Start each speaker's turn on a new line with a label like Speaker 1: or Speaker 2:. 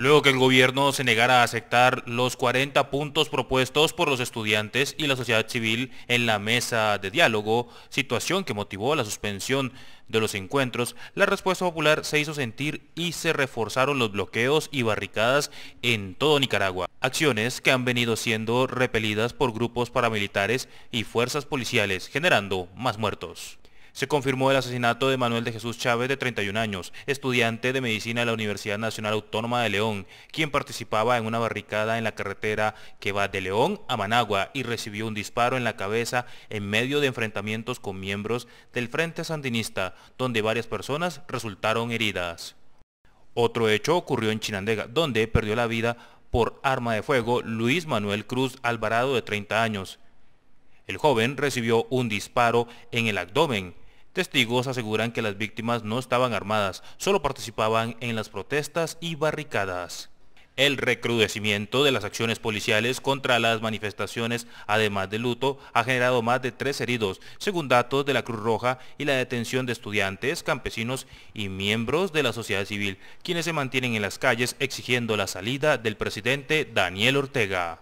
Speaker 1: luego que el gobierno se negara a aceptar los 40 puntos propuestos por los estudiantes y la sociedad civil en la mesa de diálogo, situación que motivó la suspensión de los encuentros, la respuesta popular se hizo sentir y se reforzaron los bloqueos y barricadas en todo Nicaragua. Acciones que han venido siendo repelidas por grupos paramilitares y fuerzas policiales, generando más muertos se confirmó el asesinato de Manuel de Jesús Chávez, de 31 años, estudiante de medicina de la Universidad Nacional Autónoma de León, quien participaba en una barricada en la carretera que va de León a Managua y recibió un disparo en la cabeza en medio de enfrentamientos con miembros del Frente Sandinista, donde varias personas resultaron heridas. Otro hecho ocurrió en Chinandega, donde perdió la vida por arma de fuego Luis Manuel Cruz Alvarado, de 30 años. El joven recibió un disparo en el abdomen, Testigos aseguran que las víctimas no estaban armadas, solo participaban en las protestas y barricadas. El recrudecimiento de las acciones policiales contra las manifestaciones, además de luto, ha generado más de tres heridos, según datos de la Cruz Roja y la detención de estudiantes, campesinos y miembros de la sociedad civil, quienes se mantienen en las calles exigiendo la salida del presidente Daniel Ortega.